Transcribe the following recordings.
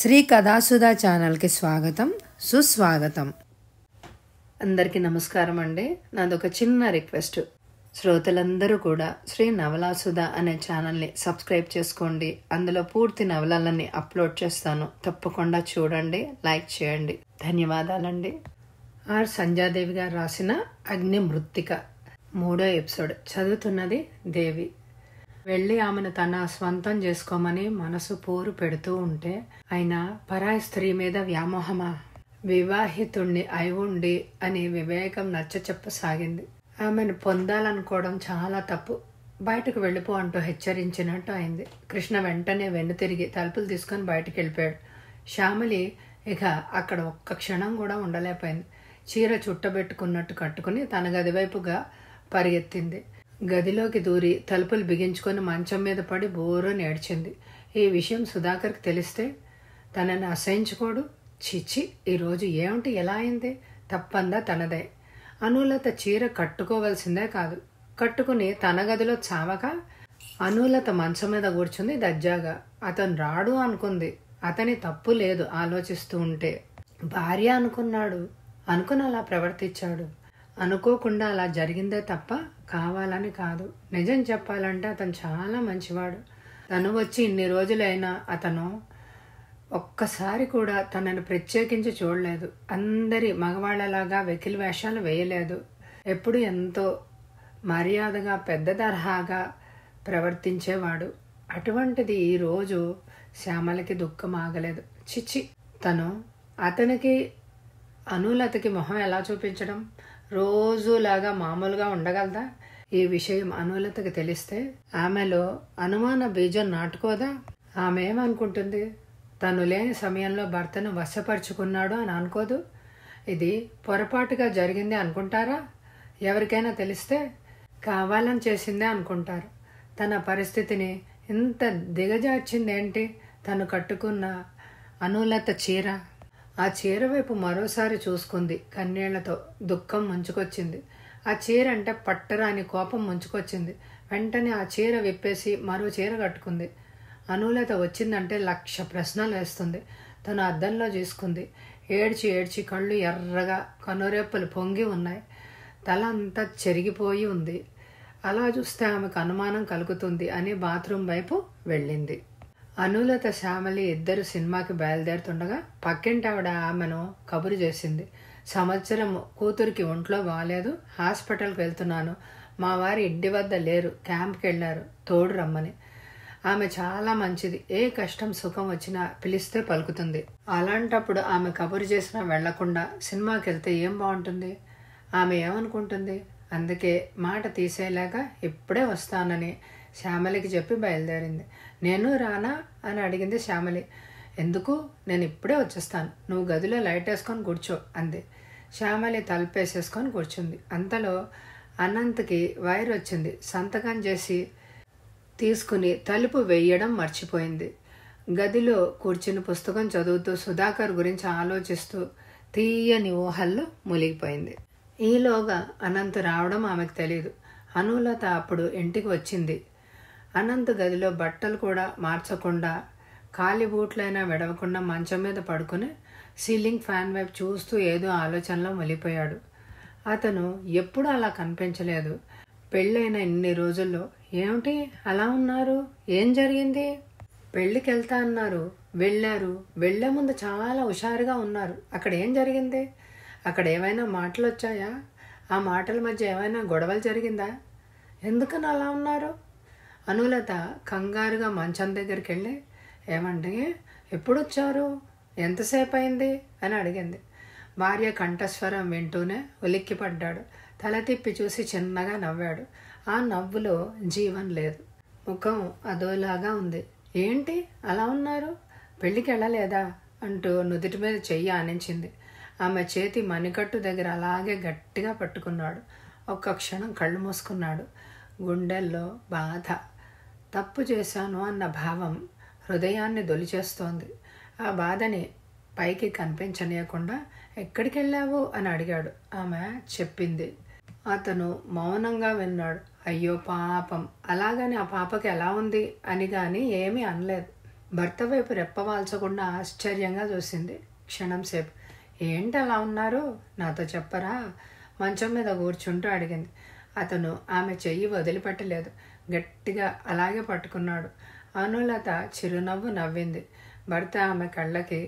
శ్రీ కథాసుధ ఛానల్కి స్వాగతం సుస్వాగతం అందరికీ నమస్కారం అండి నాదొక చిన్న రిక్వెస్ట్ శ్రోతలందరూ కూడా శ్రీ నవలాసుధ అనే ఛానల్ని సబ్స్క్రైబ్ చేసుకోండి అందులో పూర్తి నవలలన్నీ అప్లోడ్ చేస్తాను తప్పకుండా చూడండి లైక్ చేయండి ధన్యవాదాలండి ఆర్ సంధ్యాదేవి గారు రాసిన అగ్ని మృత్తిక మూడో ఎపిసోడ్ చదువుతున్నది దేవి వెళ్ళి ఆమెను తన స్వంతం చేసుకోమని మనసు పోరు పెడుతూ ఉంటే ఆయన పరాయి స్త్రీ మీద వ్యామోహమా వివాహితుణ్ణి అయి ఉండి అని వివేకం నచ్చ చెప్పసాగింది ఆమెను పొందాలనుకోవడం చాలా తప్పు బయటకు వెళ్ళిపో అంటూ హెచ్చరించినట్టు అయింది కృష్ణ వెంటనే వెన్ను తిరిగి తలుపులు తీసుకొని బయటకు వెళ్ళిపోయాడు శ్యామలి ఇక అక్కడ ఒక్క క్షణం కూడా ఉండలేకపోయింది చీర చుట్టబెట్టుకున్నట్టు కట్టుకుని తన గది వైపుగా పరిగెత్తింది గదిలోకి దూరి తలుపులు బిగించుకొని మంచం మీద పడి బోరు నేడ్చింది ఈ విషయం సుధాకర్కి తెలిస్తే తనని అసహించుకోడు చిచ్చి ఈరోజు ఏమిటి ఎలా అయింది తప్పందా తనదే అనులత చీర కట్టుకోవలసిందే కాదు కట్టుకుని తన గదిలో చావక అనులత మంచం మీద కూర్చుంది దజ్జాగా అతను రాడు అనుకుంది అతని తప్పు లేదు ఆలోచిస్తూ ఉంటే భార్య అనుకున్నాడు అనుకుని అలా ప్రవర్తించాడు అనుకోకుండా అలా జరిగిందే తప్ప కావాలని కాదు నిజం చెప్పాలంటే అతను చాలా మంచివాడు తను వచ్చి ఇన్ని రోజులైనా అతను ఒక్కసారి కూడా తనను ప్రత్యేకించి చూడలేదు అందరి మగవాళ్ళలాగా వెకిలి వేషాలు వేయలేదు ఎప్పుడు ఎంతో మర్యాదగా పెద్ద తరహాగా ప్రవర్తించేవాడు అటువంటిది ఈరోజు శ్యామలకి దుఃఖం ఆగలేదు చిచ్చి తను అతనికి అనులతకి మొహం ఎలా చూపించడం రోజులాగా మామూలుగా ఉండగలదా ఈ విషయం అనులతకి తెలిస్తే ఆమెలో అనుమాన బీజం నాటుకోదా ఆమె ఏమనుకుంటుంది తను లేని సమయంలో భర్తను వశపరుచుకున్నాడు అని అనుకోదు ఇది పొరపాటుగా జరిగింది అనుకుంటారా ఎవరికైనా తెలిస్తే కావాలని చేసిందే అనుకుంటారు తన పరిస్థితిని ఇంత దిగజార్చిందేంటి తను కట్టుకున్న అనులత చీర ఆ చీర వైపు మరోసారి చూసుకుంది కన్నీళ్లతో దుఃఖం ముంచుకొచ్చింది ఆ చీర అంటే పట్టరా అని కోపం ముంచుకొచ్చింది వెంటనే ఆ చీర విప్పేసి మరో చీర కట్టుకుంది అనులత వచ్చిందంటే లక్ష ప్రశ్నలు వేస్తుంది తను అద్దంలో చూసుకుంది ఏడ్చి ఏడ్చి కళ్ళు ఎర్రగా కనురెప్పలు పొంగి ఉన్నాయి తల అంతా చెరిగిపోయి ఉంది అలా చూస్తే ఆమెకు అనుమానం కలుగుతుంది అని బాత్రూమ్ వైపు వెళ్ళింది అనులత శ్యామలి ఇద్దరు సినిమాకి బయలుదేరుతుండగా పక్కింటి ఆవిడ ఆమెను కబురు చేసింది సంవత్సరం కూతురికి ఒంట్లో బాగాలేదు హాస్పిటల్కి వెళ్తున్నాను మా వారి ఇంటి వద్ద లేరు క్యాంప్కి వెళ్ళారు తోడు రమ్మని ఆమె చాలా మంచిది ఏ కష్టం సుఖం వచ్చినా పిలిస్తే పలుకుతుంది అలాంటప్పుడు ఆమె కబురు చేసినా వెళ్లకుండా సినిమాకి వెళ్తే ఏం బాగుంటుంది ఆమె ఏమనుకుంటుంది అందుకే మాట తీసేలాగా ఇప్పుడే వస్తానని శ్యామలికి చెప్పి బయలుదేరింది నేను రానా అని అడిగింది శ్యామలి ఎందుకు నేను ఇప్పుడే వచ్చేస్తాను నువ్వు గదిలో లైట్ వేసుకొని కూర్చో అంది శ్యామలి తలపేసేసుకొని కూర్చుంది అంతలో అనంత్కి వైర్ వచ్చింది సంతకం చేసి తీసుకుని తలుపు వేయడం మర్చిపోయింది గదిలో కూర్చుని పుస్తకం చదువుతూ సుధాకర్ గురించి ఆలోచిస్తూ తీయని ఊహల్లో మునిగిపోయింది ఈలోగా అనంత్ రావడం ఆమెకు తెలియదు అనులత అప్పుడు ఇంటికి వచ్చింది అనంత్ గదిలో బట్టలు కూడా మార్చకుండా ఖాళీ బూట్లైనా విడవకుండా మంచం మీద పడుకుని సీలింగ్ ఫ్యాన్ వైపు చూస్తూ ఏదో ఆలోచనలో మలిపోయాడు అతను ఎప్పుడు అలా కనిపించలేదు పెళ్ళైన ఇన్ని రోజుల్లో ఏమిటి అలా ఉన్నారు ఏం జరిగింది పెళ్ళికి వెళ్తా అన్నారు వెళ్ళారు వెళ్లే ముందు చాలా హుషారుగా ఉన్నారు అక్కడ ఏం జరిగింది అక్కడ ఏమైనా మాటలు వచ్చాయా ఆ మాటల మధ్య ఏమైనా గొడవలు జరిగిందా ఎందుకని అలా ఉన్నారు అనులత కంగారుగా మంచం దగ్గరికి వెళ్ళి ఏమంటే ఎప్పుడు వచ్చారు ఎంతసేపు అయింది అని అడిగింది భార్య కంఠస్వరం వింటూనే ఉలిక్కిపడ్డాడు తల తిప్పి చూసి చిన్నగా నవ్వాడు ఆ నవ్వులో జీవం లేదు ముఖం అదోలాగా ఉంది ఏంటి అలా ఉన్నారు పెళ్ళికి వెళ్ళలేదా అంటూ నుదుటి మీద చెయ్యి ఆనించింది ఆమె చేతి మణికట్టు దగ్గర అలాగే గట్టిగా పట్టుకున్నాడు ఒక్క క్షణం కళ్ళు మూసుకున్నాడు గుండెల్లో బాధ తప్పు చేశాను అన్న భావం హృదయాన్ని దొలిచేస్తోంది ఆ బాధని పైకి కనిపించనీయకుండా ఎక్కడికి వెళ్ళావు అని అడిగాడు ఆమె చెప్పింది అతను మౌనంగా విన్నాడు అయ్యో పాపం అలాగని ఆ పాపకి ఎలా ఉంది అని కానీ ఏమీ అనలేదు భర్త వైపు రెప్పవాల్చకుండా ఆశ్చర్యంగా చూసింది క్షణం సేపు ఏంటి అలా ఉన్నారు నాతో చెప్పరా మంచం మీద కూర్చుంటూ అడిగింది అతను ఆమె చెయ్యి వదిలిపెట్టలేదు గట్టిగా అలాగే పట్టుకున్నాడు అనులత చిరునవ్వు నవ్వింది భర్త ఆమె కళ్ళకి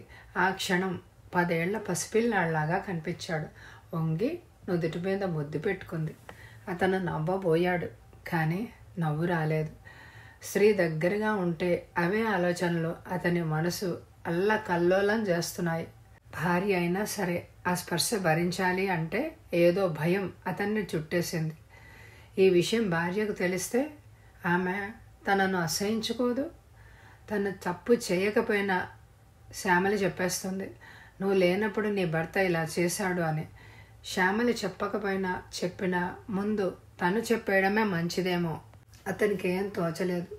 ఆ క్షణం పదేళ్ల పసిపిల్లాళ్లాగా కనిపించాడు వంగి నుదుటి మీద ముద్దు పెట్టుకుంది అతను నవ్వబోయాడు కానీ నవ్వు రాలేదు స్త్రీ దగ్గరగా ఉంటే అవే ఆలోచనలు అతని మనసు అల్ల కల్లోలం చేస్తున్నాయి భార్య అయినా సరే ఆ స్పర్శ భరించాలి అంటే ఏదో భయం అతన్ని చుట్టేసింది ఈ విషయం భార్యకు తెలిస్తే ఆమె తనను అసహించుకోదు తను తప్పు చేయకపోయినా శ్యామలి చెప్పేస్తుంది నువ్వు లేనప్పుడు నీ భర్త ఇలా చేశాడు అని శ్యామలి చెప్పకపోయినా చెప్పినా ముందు తను చెప్పేయడమే మంచిదేమో అతనికి ఏం తోచలేదు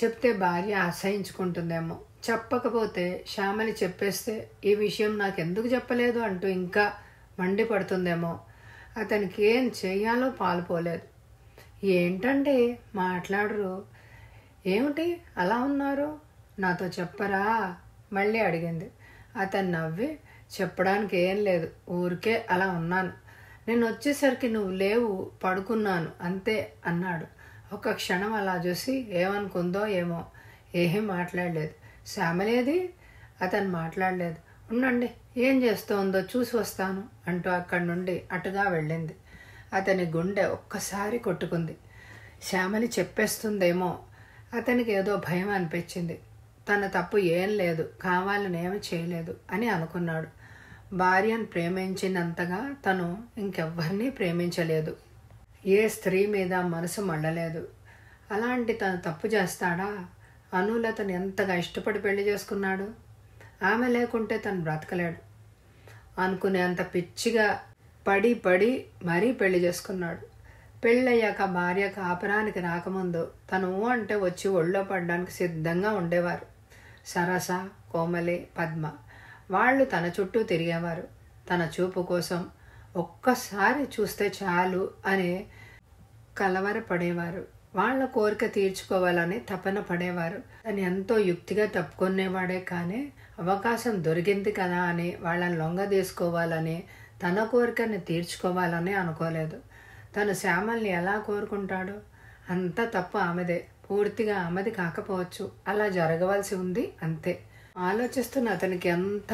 చెప్తే భార్య అసహించుకుంటుందేమో చెప్పకపోతే శ్యామలి చెప్పేస్తే ఈ విషయం నాకు ఎందుకు చెప్పలేదు అంటూ ఇంకా మండిపడుతుందేమో అతనికి ఏం చేయాలో పాల్పోలేదు ఏంటండి మాట్లాడరు ఏమిటి అలా ఉన్నారు నాతో చెప్పరా మళ్ళీ అడిగింది అతను నవ్వి చెప్పడానికి ఏం లేదు ఊరికే అలా ఉన్నాను నేను వచ్చేసరికి నువ్వు లేవు పడుకున్నాను అంతే అన్నాడు ఒక క్షణం అలా చూసి ఏమనుకుందో ఏమో ఏమీ మాట్లాడలేదు శ్యామలేది అతను మాట్లాడలేదు ఉండండి ఏం చేస్తోందో చూసి వస్తాను అంటూ అక్కడి నుండి అటుగా వెళ్ళింది అతని గుండె ఒక్కసారి కొట్టుకుంది శ్యామలి చెప్పేస్తుందేమో అతనికి ఏదో భయం అనిపించింది తన తప్పు ఏం లేదు కావాలనేమి చేయలేదు అని అనుకున్నాడు భార్యను ప్రేమించినంతగా తను ఇంకెవ్వరినీ ప్రేమించలేదు ఏ స్త్రీ మీద మనసు మళ్ళలేదు అలాంటి తను తప్పు చేస్తాడా అనులు అతను ఎంతగా ఇష్టపడి పెళ్లి చేసుకున్నాడు ఆమె లేకుంటే తను బ్రతకలేడు అనుకునేంత పిచ్చిగా పడి పడి మరీ పెళ్లి చేసుకున్నాడు పెళ్ళయ్యాక భార్య కాపురానికి రాకముందు తను అంటే వచ్చి ఒళ్ళో పడడానికి సిద్ధంగా ఉండేవారు సరస కోమలి పద్మ వాళ్ళు తన చుట్టూ తిరిగేవారు తన చూపు కోసం ఒక్కసారి చూస్తే చాలు అనే కలవరపడేవారు వాళ్ళ కోరిక తీర్చుకోవాలని తపన పడేవారు తను ఎంతో యుక్తిగా తప్పుకునేవాడే కానీ అవకాశం దొరికింది కదా అని వాళ్ళని లొంగ తీసుకోవాలని తన కోరికని తీర్చుకోవాలని అనుకోలేదు తను శ్యామల్ని ఎలా కోరుకుంటాడు అంత తప్పు ఆమెదే పూర్తిగా ఆమెది కాకపోవచ్చు అలా జరగవలసి ఉంది అంతే ఆలోచిస్తున్న అతనికి ఎంత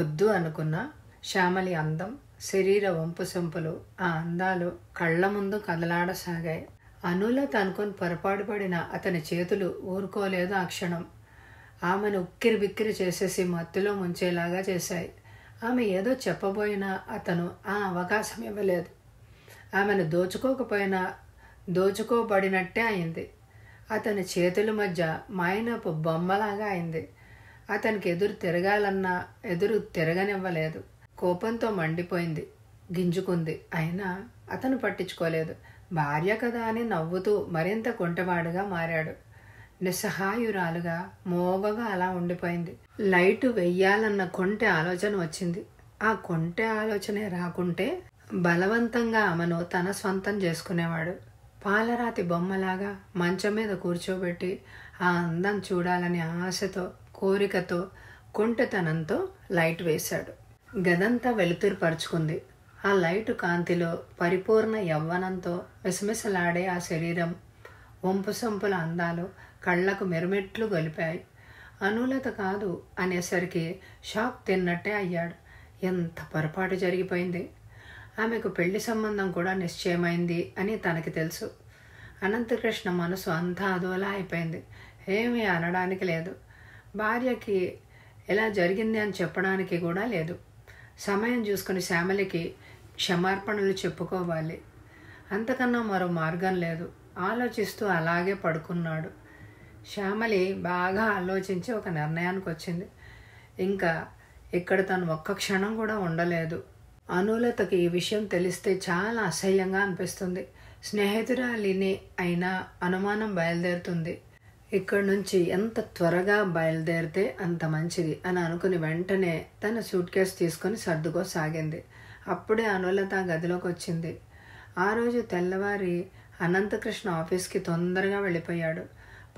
వద్దు అనుకున్నా శ్యామలి అందం శరీర వంపు సొంపులు ఆ అందాలు కళ్ళ ముందు కదలాడసాగాయి అనులో తనుకొని పొరపాటు పడిన అతని చేతులు ఊరుకోలేదు ఆ క్షణం ఆమెను ఉక్కిరి బిక్కిరి చేసేసి మత్తులో ముంచేలాగా చేశాయి ఆమె ఏదో చెప్పబోయినా అతను ఆ అవకాశం ఇవ్వలేదు ఆమెను దోచుకోకపోయినా దోచుకోబడినట్టే అయింది అతని చేతుల మధ్య మాయనపు బొమ్మలాగా అయింది అతనికి ఎదురు తిరగాలన్నా ఎదురు తిరగనివ్వలేదు కోపంతో మండిపోయింది గింజుకుంది అయినా అతను పట్టించుకోలేదు భార్య కదా అని నవ్వుతూ మరింత కుంటవాడుగా మారాడు నిస్సహాయురాలుగా మోగగా అలా ఉండిపోయింది లైటు వెయ్యాలన్న కొంటె ఆలోచన వచ్చింది ఆ కొంటె ఆలోచనే రాకుంటే బలవంతంగా ఆమెను తన సొంతం చేసుకునేవాడు పాలరాతి బొమ్మలాగా మంచం మీద కూర్చోబెట్టి ఆ అందం చూడాలనే ఆశతో కోరికతో కుంటతనంతో లైట్ వేశాడు గదంతా వెలుతురు పరుచుకుంది ఆ లైటు కాంతిలో పరిపూర్ణ యవ్వనంతో విసమిసలాడే ఆ శరీరం వంపు సొంపుల అందాలు కళ్ళకు మెరుమెట్లు గొలిపాయి అనులత కాదు అనేసరికి షాక్ తిన్నట్టే అయ్యాడు ఎంత పొరపాటు జరిగిపోయింది ఆమెకు పెళ్లి సంబంధం కూడా నిశ్చయమైంది అని తనకి తెలుసు అనంతకృష్ణ మనసు అంతా అదోలా అయిపోయింది ఏమీ అనడానికి లేదు భార్యకి ఎలా జరిగింది అని చెప్పడానికి కూడా లేదు సమయం చూసుకుని శ్యామలికి క్షమార్పణలు చెప్పుకోవాలి అంతకన్నా మరో మార్గం లేదు ఆలోచిస్తూ అలాగే పడుకున్నాడు శ్యామలి బాగా ఆలోచించి ఒక నిర్ణయానికి వచ్చింది ఇంకా ఇక్కడ తను ఒక్క క్షణం కూడా ఉండలేదు అనులతకి ఈ విషయం తెలిస్తే చాలా అసహ్యంగా అనిపిస్తుంది స్నేహితురాలినే అయినా అనుమానం బయలుదేరుతుంది ఇక్కడ నుంచి ఎంత త్వరగా బయలుదేరితే అంత మంచిది అని అనుకుని వెంటనే తన సూట్ కేసు తీసుకొని సర్దుకోసాగింది అప్పుడే అనులత గదిలోకి వచ్చింది ఆ రోజు తెల్లవారి అనంతకృష్ణ ఆఫీస్కి తొందరగా వెళ్ళిపోయాడు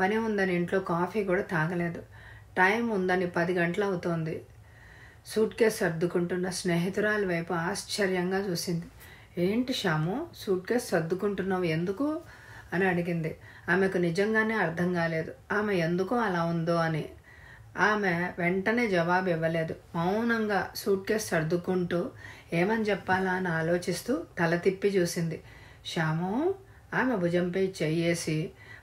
పని ఉందని ఇంట్లో కాఫీ కూడా తాగలేదు టైం ఉందని పది గంటలు అవుతోంది సూట్ కేసు సర్దుకుంటున్న స్నేహితురాలి వైపు ఆశ్చర్యంగా చూసింది ఏంటి శ్యాము సూట్ కేసు సర్దుకుంటున్నావు ఎందుకు అని అడిగింది ఆమెకు నిజంగానే అర్థం కాలేదు ఆమె ఎందుకు అలా ఉందో అని ఆమె వెంటనే జవాబు ఇవ్వలేదు మౌనంగా సూట్ కేసు సర్దుకుంటూ ఏమని చెప్పాలా అని ఆలోచిస్తూ తల తిప్పి చూసింది శ్యాము ఆమె భుజంపై చెయ్యేసి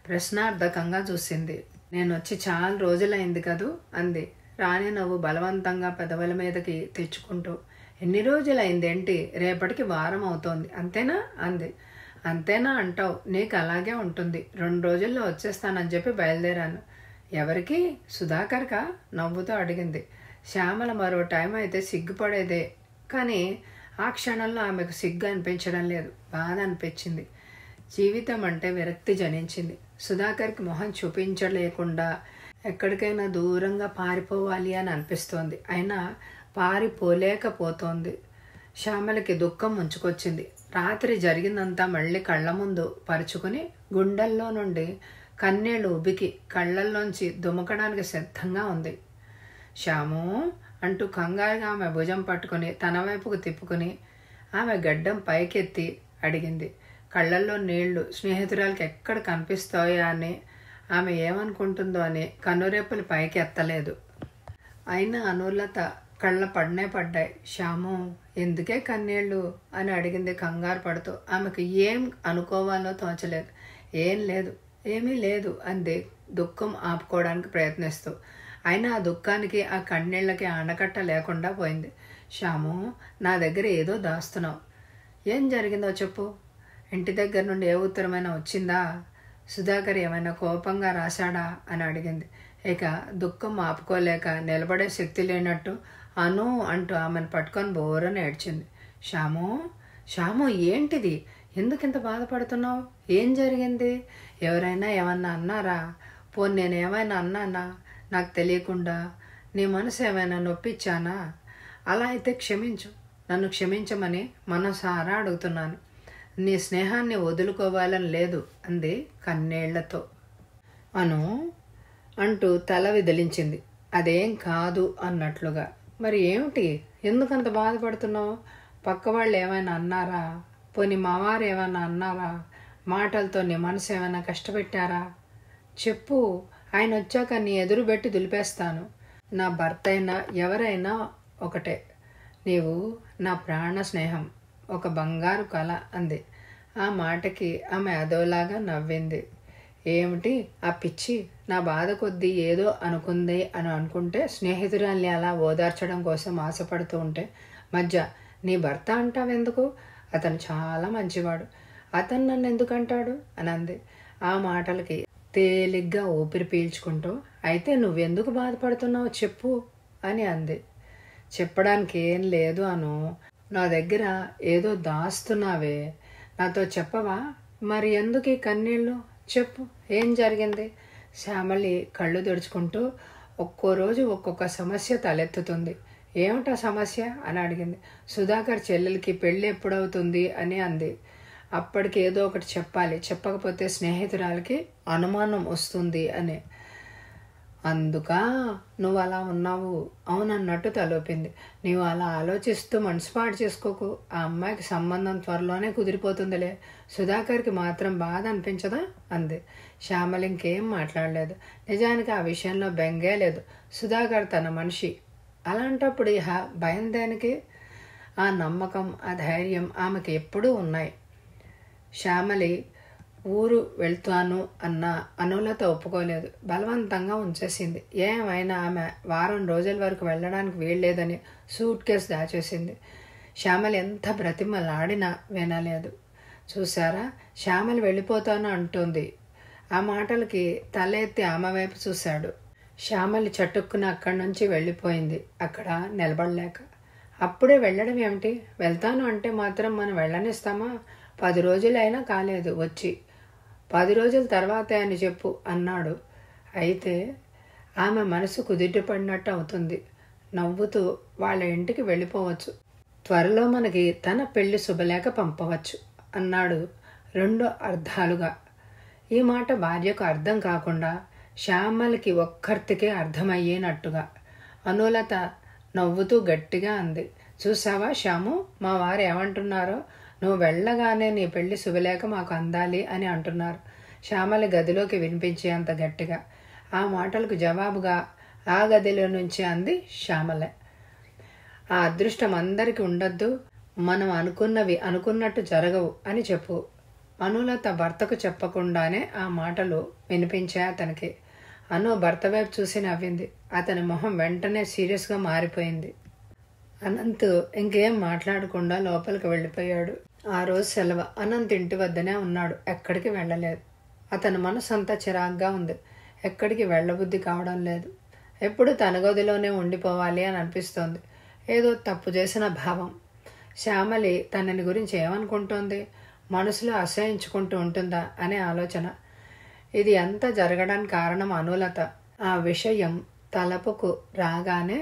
ప్రశ్నార్థకంగా చూసింది నేను వచ్చి చాలా రోజులైంది కదూ అంది రాని నవ్వు బలవంతంగా పెదవుల మీదకి తెచ్చుకుంటూ ఎన్ని రోజులైందేంటి రేపటికి వారం అవుతోంది అంతేనా అంది అంతేనా అంటావు నీకు అలాగే ఉంటుంది రెండు రోజుల్లో వచ్చేస్తానని చెప్పి బయలుదేరాను ఎవరికి సుధాకర్గా నవ్వుతూ అడిగింది శ్యామల మరో టైం అయితే సిగ్గుపడేదే కానీ ఆ క్షణంలో ఆమెకు సిగ్గు అనిపించడం లేదు బాధ అనిపించింది జీవితం అంటే విరక్తి జనించింది సుధాకర్కి మొహం చూపించలేకుండా ఎక్కడికైనా దూరంగా పారిపోవాలి అని అనిపిస్తోంది అయినా పారిపోలేకపోతోంది శ్యామలకి దుఃఖం ముంచుకొచ్చింది రాత్రి జరిగిందంతా మళ్ళీ కళ్ళ ముందు పరుచుకుని గుండెల్లో నుండి కన్నీళ్ళు ఉబికి కళ్ళల్లోంచి దుమకడానికి సిద్ధంగా ఉంది శ్యాము అంటూ కంగారుగా ఆమె భుజం పట్టుకుని తన వైపుకు తిప్పుకుని ఆమె గడ్డం పైకెత్తి అడిగింది కళ్ళల్లో నీళ్లు స్నేహితురాలకి ఎక్కడ కనిపిస్తాయా అని ఆమె ఏమనుకుంటుందో అని కనురేపులు పైకి ఎత్తలేదు అయినా అనులత కళ్ళ పడనే పడ్డాయి శ్యాము ఎందుకే కన్నీళ్ళు అని అడిగింది కంగారు పడుతూ ఆమెకు ఏం అనుకోవాలో తోచలేదు ఏం లేదు ఏమీ లేదు అంది దుఃఖం ఆపుకోవడానికి ప్రయత్నిస్తూ అయినా ఆ దుఃఖానికి ఆ కన్నీళ్ళకి ఆనకట్ట లేకుండా పోయింది శ్యాము నా దగ్గర ఏదో దాస్తున్నావు ఏం జరిగిందో చెప్పు ఇంటి దగ్గర నుండి ఏ ఉత్తరమైనా వచ్చిందా సుధాకర్ ఏమైనా కోపంగా రాశాడా అని అడిగింది ఇక దుఃఖం ఆపుకోలేక నిలబడే శక్తి లేనట్టు అను అంటూ ఆమెను పట్టుకొని బోరని ఏడ్చింది శ్యాము శ్యాము ఏంటిది ఎందుకు ఇంత బాధపడుతున్నావు ఏం జరిగింది ఎవరైనా ఏమన్నా అన్నారా పో నేను ఏమైనా అన్నానా నాకు తెలియకుండా నీ మనసు ఏమైనా నొప్పిచ్చానా అలా అయితే క్షమించు నన్ను క్షమించమని మనసారా అడుగుతున్నాను నీ స్నేహాన్ని వదులుకోవాలని లేదు అంది కన్నేళ్లతో అను అంటూ తల విదిలించింది అదేం కాదు అన్నట్లుగా మరి ఏమిటి ఎందుకంత బాధపడుతున్నావు పక్క వాళ్ళు ఏమైనా అన్నారా పోనీ మావారు ఏమైనా అన్నారా మాటలతో నీ మనసు ఏమైనా కష్టపెట్టారా చెప్పు ఆయన వచ్చాక నీ ఎదురు పెట్టి దులిపేస్తాను నా భర్త అయినా ఎవరైనా ఒకటే నీవు నా ప్రాణ స్నేహం ఒక బంగారు కళ అంది ఆ మాటకి ఆమె అదోలాగా నవ్వింది ఏమిటి ఆ పిచ్చి నా బాధ కొద్దీ ఏదో అనుకుంది అని అనుకుంటే స్నేహితురాల్ని అలా ఓదార్చడం కోసం ఆశపడుతూ ఉంటే మధ్య నీ భర్త అంటావెందుకు అతను చాలా మంచివాడు అతను నన్ను ఎందుకు అంటాడు అని అంది ఆ మాటలకి తేలిగ్గా ఊపిరి పీల్చుకుంటూ అయితే నువ్వెందుకు బాధపడుతున్నావు చెప్పు అని అంది చెప్పడానికి ఏం లేదు అను నా దగ్గర ఏదో దాస్తున్నావే నాతో చెప్పవా మరి ఎందుకు ఈ కన్నీళ్ళు చెప్పు ఏం జరిగింది శ్యామలి కళ్ళు తుడుచుకుంటూ ఒక్కో రోజు ఒక్కొక్క సమస్య తలెత్తుతుంది ఏమిటా సమస్య అని అడిగింది సుధాకర్ చెల్లెలకి పెళ్ళి ఎప్పుడవుతుంది అని అంది అప్పటికి ఏదో ఒకటి చెప్పాలి చెప్పకపోతే స్నేహితురాలకి అనుమానం వస్తుంది అని అందుక నువ్వు అలా ఉన్నావు అవునన్నట్టు తలోపింది నీవు అలా ఆలోచిస్తూ మనసు చేసుకోకు ఆ అమ్మాయికి సంబంధం త్వరలోనే కుదిరిపోతుందిలే సుధాకర్కి మాత్రం బాధ అనిపించదా అంది శ్యామల ఇంకేం మాట్లాడలేదు నిజానికి ఆ విషయంలో బెంగే లేదు సుధాకర్ తన మనిషి అలాంటప్పుడు ఇహ భయం దేనికి ఆ నమ్మకం ఆ ధైర్యం ఆమెకి ఎప్పుడూ ఉన్నాయి శ్యామలి ఊరు వెళ్తాను అన్న అనులత ఒప్పుకోలేదు బలవంతంగా ఉంచేసింది ఏమైనా ఆమె వారం రోజుల వరకు వెళ్ళడానికి వీళ్ళేదని సూట్ కేసు దాచేసింది శ్యామల ఎంత బ్రతిమలాడినా వినలేదు చూసారా శ్యామలు వెళ్ళిపోతాను అంటుంది ఆ మాటలకి తల ఎత్తి ఆమె వైపు చూశాడు శ్యామలి చటుక్కున అక్కడి నుంచి వెళ్ళిపోయింది అక్కడ నిలబడలేక అప్పుడే వెళ్ళడం ఏమిటి వెళ్తాను అంటే మాత్రం మనం వెళ్ళనిస్తామా పది రోజులైనా కాలేదు వచ్చి పది రోజుల తర్వాతే అని చెప్పు అన్నాడు అయితే ఆమె మనసు కుదిటిపడినట్టు అవుతుంది నవ్వుతూ వాళ్ళ ఇంటికి వెళ్ళిపోవచ్చు త్వరలో మనకి తన పెళ్లి శుభలేఖ పంపవచ్చు అన్నాడు రెండు అర్థాలుగా ఈ మాట భార్యకు అర్థం కాకుండా శ్యామలకి ఒక్కర్తికే అర్థమయ్యేనట్టుగా అనులత నవ్వుతూ గట్టిగా అంది చూసావా శ్యాము మా వారు ఏమంటున్నారో నువ్వు వెళ్ళగానే నీ పెళ్లి శుభలేఖ మాకు అందాలి అని అంటున్నారు శ్యామల గదిలోకి వినిపించేంత గట్టిగా ఆ మాటలకు జవాబుగా ఆ గదిలో నుంచి అంది శ్యామల ఆ అదృష్టం అందరికీ ఉండొద్దు మనం అనుకున్నవి అనుకున్నట్టు జరగవు అని చెప్పు అనుల తన భర్తకు చెప్పకుండానే ఆ మాటలు వినిపించాయి అతనికి అను భర్త వైపు చూసి నవ్వింది అతని మొహం వెంటనే సీరియస్గా మారిపోయింది అనంత్ ఇంకేం మాట్లాడకుండా లోపలికి వెళ్ళిపోయాడు ఆ రోజు సెలవు అనంత్ ఇంటి వద్దనే ఉన్నాడు ఎక్కడికి వెళ్ళలేదు అతని మనసు అంతా చిరాగ్గా ఉంది ఎక్కడికి వెళ్ళబుద్ధి కావడం లేదు ఎప్పుడు తన గదిలోనే ఉండిపోవాలి అని అనిపిస్తోంది ఏదో తప్పు చేసిన భావం శ్యామలి తనని గురించి ఏమనుకుంటోంది మనసులో అసహించుకుంటూ ఉంటుందా అనే ఆలోచన ఇది ఎంత జరగడానికి కారణం అనులత ఆ విషయం తలపుకు రాగానే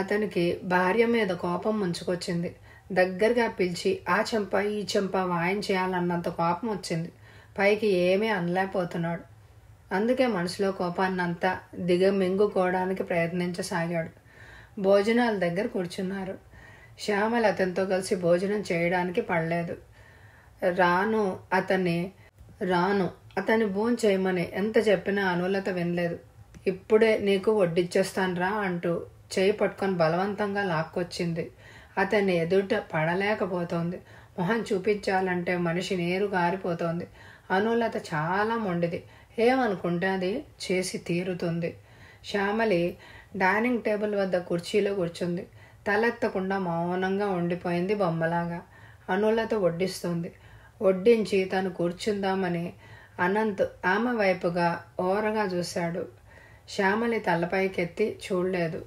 అతనికి భార్య మీద కోపం ముంచుకొచ్చింది దగ్గరగా పిలిచి ఆ చెంప ఈ చెంప వాయం చేయాలన్నంత కోపం వచ్చింది పైకి ఏమీ అనలేకపోతున్నాడు అందుకే మనసులో కోపాన్నంతా దిగమింగుకోవడానికి ప్రయత్నించసాగాడు భోజనాల దగ్గర కూర్చున్నారు శ్యామల అతనితో కలిసి భోజనం చేయడానికి పడలేదు రాను అతన్ని రాను అతన్ని భోజనం చేయమని ఎంత చెప్పినా అనులత వినలేదు ఇప్పుడే నీకు వడ్డిచ్చేస్తాను రా అంటూ చేయి పట్టుకొని బలవంతంగా లాక్కొచ్చింది అతన్ని ఎదుట పడలేకపోతోంది మొహం చూపించాలంటే మనిషి నేరు గారిపోతోంది అనులత చాలా మొండిది ఏమనుకుంటే అది చేసి తీరుతుంది శ్యామలి డైనింగ్ టేబుల్ వద్ద కుర్చీలో కూర్చుంది తలెత్తకుండా మౌనంగా ఉండిపోయింది బొమ్మలాగా అనులత వడ్డిస్తుంది వడ్డించి తను కూర్చుందామని అనంత్ ఆమె వైపుగా ఓరగా చూశాడు శ్యామలి తలపైకెత్తి చూడలేదు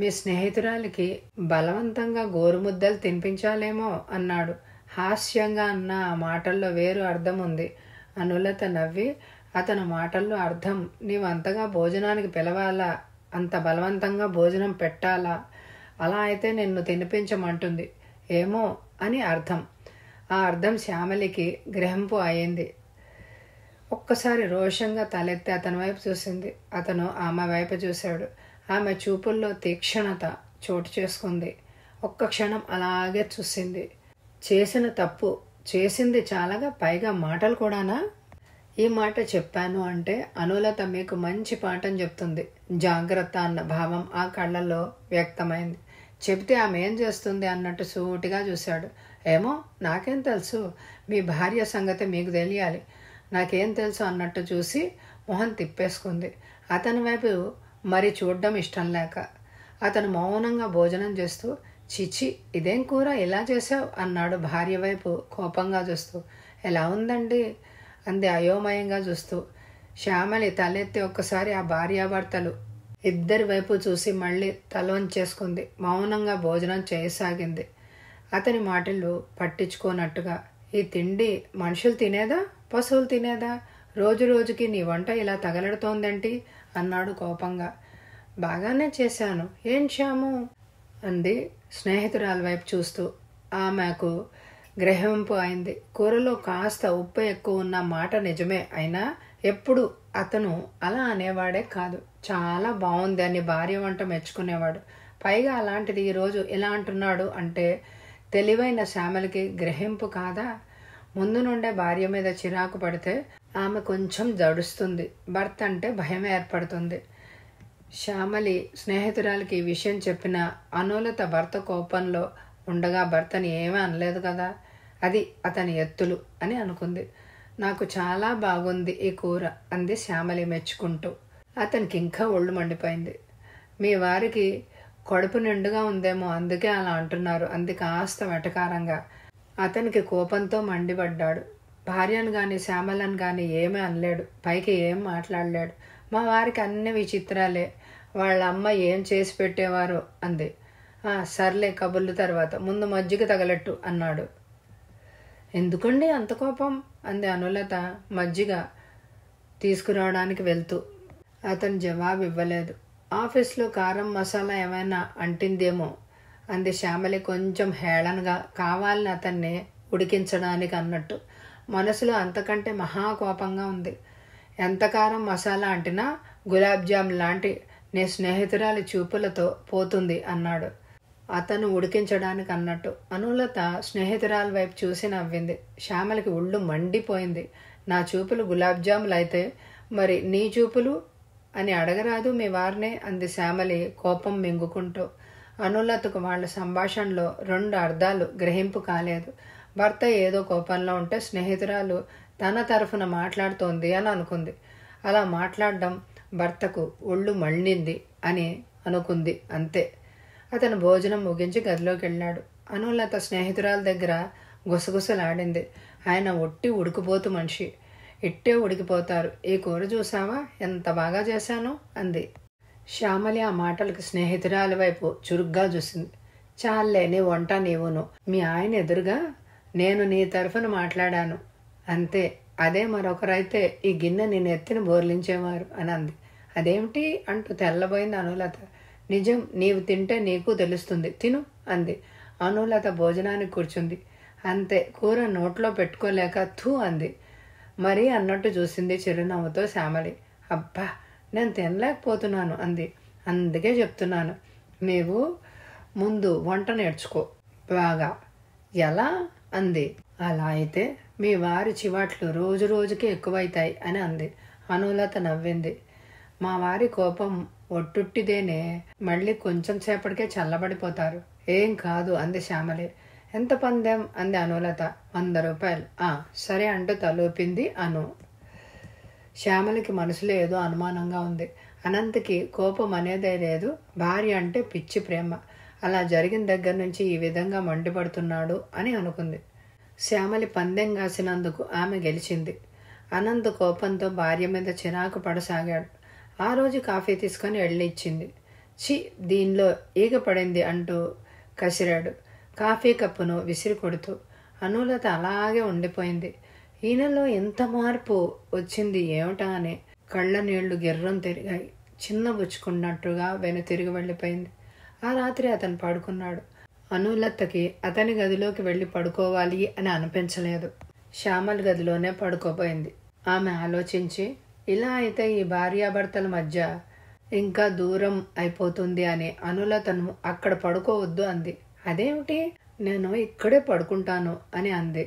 మీ స్నేహితురాలికి బలవంతంగా గోరుముద్దలు తినిపించాలేమో అన్నాడు హాస్యంగా అన్న ఆ మాటల్లో వేరు అర్థం ఉంది అనులత నవ్వి అతని మాటల్లో అర్థం నీవంతగా భోజనానికి పిలవాలా అంత బలవంతంగా భోజనం పెట్టాలా అలా అయితే నిన్ను తినిపించమంటుంది ఏమో అని అర్థం ఆ అర్థం శ్యామలికి గ్రహింపు అయింది ఒక్కసారి రోషంగా తలెత్తి అతని వైపు చూసింది అతను ఆమె వైపు చూశాడు ఆమె చూపుల్లో తీక్షణత చోటు చేసుకుంది ఒక్క క్షణం అలాగే చూసింది చేసిన తప్పు చేసింది చాలాగా పైగా మాటలు కూడానా ఈ మాట చెప్పాను అంటే అనులత మీకు మంచి పాఠం చెప్తుంది జాగ్రత్త అన్న భావం ఆ కళ్ళల్లో వ్యక్తమైంది చెప్తే ఆమె ఏం చేస్తుంది అన్నట్టు సూటిగా చూశాడు ఏమో నాకేం తెలుసు మీ భార్య సంగతి మీకు తెలియాలి నాకేం తెలుసు అన్నట్టు చూసి మొహం తిప్పేసుకుంది అతని వైపు మరి చూడడం ఇష్టం లేక అతను మౌనంగా భోజనం చేస్తూ చిచి ఇదేం కూర ఇలా చేసావు అన్నాడు భార్య వైపు కోపంగా చూస్తూ ఎలా ఉందండి అంది అయోమయంగా చూస్తూ శ్యామలి తలెత్తి ఒక్కసారి ఆ భార్యాభర్తలు ఇద్దరి వైపు చూసి మళ్ళీ తలవంచేసుకుంది మౌనంగా భోజనం చేయసాగింది అతని మాటలు పట్టించుకోనట్టుగా ఈ తిండి మనుషులు తినేదా పశువులు తినేదా రోజు రోజుకి నీ వంట ఇలా తగలడుతోందంటే అన్నాడు కోపంగా బాగానే చేశాను ఏం శ్యాము అంది స్నేహితురాలు వైపు చూస్తూ ఆమెకు గ్రహింపు అయింది కూరలో కాస్త ఉప్పు ఎక్కువ ఉన్న మాట నిజమే అయినా ఎప్పుడు అతను అలా అనేవాడే కాదు చాలా బాగుంది అని భార్య వంట మెచ్చుకునేవాడు పైగా అలాంటిది ఈరోజు ఇలా అంటున్నాడు అంటే తెలివైన శ్యామలకి గ్రహింపు కాదా ముందు నుండే భార్య మీద చిరాకు పడితే ఆమె కొంచెం జడుస్తుంది భర్త అంటే భయం ఏర్పడుతుంది శ్యామలి స్నేహితురాలకి ఈ విషయం చెప్పిన అనులత భర్త కోపంలో ఉండగా భర్తని ఏమీ అనలేదు కదా అది అతని ఎత్తులు అని అనుకుంది నాకు చాలా బాగుంది ఈ కూర అంది శ్యామలి మెచ్చుకుంటూ అతనికి ఇంకా ఒళ్ళు మండిపోయింది మీ వారికి కడుపు నిండుగా ఉందేమో అందుకే అలా అంటున్నారు అంది కాస్త వెటకారంగా అతనికి కోపంతో మండిపడ్డాడు భార్యను కానీ శ్యామలను కానీ ఏమీ అనలేడు పైకి ఏం మాట్లాడలేడు మా వారికి అన్ని విచిత్రాలే వాళ్ళ అమ్మ ఏం చేసి పెట్టేవారు అంది సర్లే కబుర్లు తర్వాత ముందు మజ్జిగ తగలట్టు అన్నాడు ఎందుకండి అంత కోపం అంది అనులత మజ్జిగ తీసుకురావడానికి వెళ్తూ అతను జవాబు ఇవ్వలేదు ఆఫీస్లో కారం మసాలా ఏమైనా అంటిందేమో అంది శ్యామలి కొంచెం హేళనగా కావాలని అతన్ని ఉడికించడానికి అన్నట్టు మనసులో అంతకంటే మహాకోపంగా ఉంది ఎంతకారం మసాలా అంటినా గులాబ్జామ్ లాంటి నీ స్నేహితురాలి చూపులతో పోతుంది అన్నాడు అతను ఉడికించడానికి అన్నట్టు అనులత స్నేహితురాల వైపు చూసి నవ్వింది శ్యామలకి ఒళ్ళు మండిపోయింది నా చూపులు గులాబ్జాములు అయితే మరి నీ చూపులు అని అడగరాదు మీ వారినే అంది శ్యామలి కోపం మింగుకుంటూ అనులతకు వాళ్ళ సంభాషణలో రెండు అర్థాలు గ్రహింపు కాలేదు భర్త ఏదో కోపంలో ఉంటే స్నేహితురాలు తన తరఫున మాట్లాడుతోంది అని అనుకుంది అలా మాట్లాడడం భర్తకు ఒళ్ళు మళ్ళింది అని అనుకుంది అంతే అతను భోజనం ముగించి గదిలోకి వెళ్ళాడు అనులత స్నేహితురాల దగ్గర గుసగుసలాడింది ఆయన ఒట్టి ఉడికిపోతు మనిషి ఇట్టే ఉడికిపోతారు ఈ కూర చూసావా ఎంత బాగా చేశాను అంది శ్యామలి ఆ మాటలకు స్నేహితురాలి వైపు చురుగ్గా చూసింది చాలే నీ వంట నీవును మీ ఆయన ఎదురుగా నేను నీ తరఫున మాట్లాడాను అంతే అదే మరొకరైతే ఈ గిన్నె నేను ఎత్తిన బోర్లించేవారు అని అంది అదేమిటి అంటూ తెల్లబోయింది అనులత నిజం నీవు తింటే నీకు తెలుస్తుంది తిను అంది అనులత భోజనానికి కూర్చుంది అంతే కూర నోట్లో పెట్టుకోలేక థూ అంది మరీ అన్నట్టు చూసింది చిరునవ్వుతో శ్యామలి అబ్బా నేను తినలేకపోతున్నాను అంది అందుకే చెప్తున్నాను నీవు ముందు వంట నేర్చుకో బాగా ఎలా అంది అలా అయితే మీ వారి చివాట్లు రోజు రోజుకి ఎక్కువైతాయి అని అంది అనులత నవ్వింది మా వారి కోపం ఒట్టుట్టిదేనే మళ్ళీ కొంచెం సేపటికే చల్లబడిపోతారు ఏం కాదు అంది శ్యామలే ఎంత పందెం అంది అనులత వంద రూపాయలు ఆ సరే అంటూ తలూపింది అను శ్యామలకి మనసులో ఏదో అనుమానంగా ఉంది అనంతకి కోపం అనేదే లేదు భార్య అంటే పిచ్చి ప్రేమ అలా జరిగిన దగ్గర నుంచి ఈ విధంగా మండిపడుతున్నాడు అని అనుకుంది శ్యామలి పందెం కాసినందుకు ఆమె గెలిచింది అనంత్ కోపంతో భార్య మీద చిరాకు పడసాగాడు ఆ రోజు కాఫీ తీసుకొని వెళ్ళిచ్చింది చి దీనిలో ఈగ పడింది అంటూ కసిరాడు కాఫీ కప్పును విసిరి కొడుతూ అనులత అలాగే ఉండిపోయింది ఈయనలో ఎంత మార్పు వచ్చింది ఏమిటా అని కళ్ళ నీళ్లు గిర్రం తిరిగాయి చిన్న బుచ్చుకున్నట్టుగా వెను తిరిగి వెళ్ళిపోయింది ఆ రాత్రి అతను పడుకున్నాడు అనులత్తకి అతని గదిలోకి వెళ్ళి పడుకోవాలి అని అనిపించలేదు శ్యామల్ గదిలోనే పడుకోబోయింది ఆమె ఆలోచించి ఇలా అయితే ఈ భార్యాభర్తల మధ్య ఇంకా దూరం అయిపోతుంది అని అనులతను అక్కడ పడుకోవద్దు అంది అదేమిటి నేను ఇక్కడే పడుకుంటాను అని అంది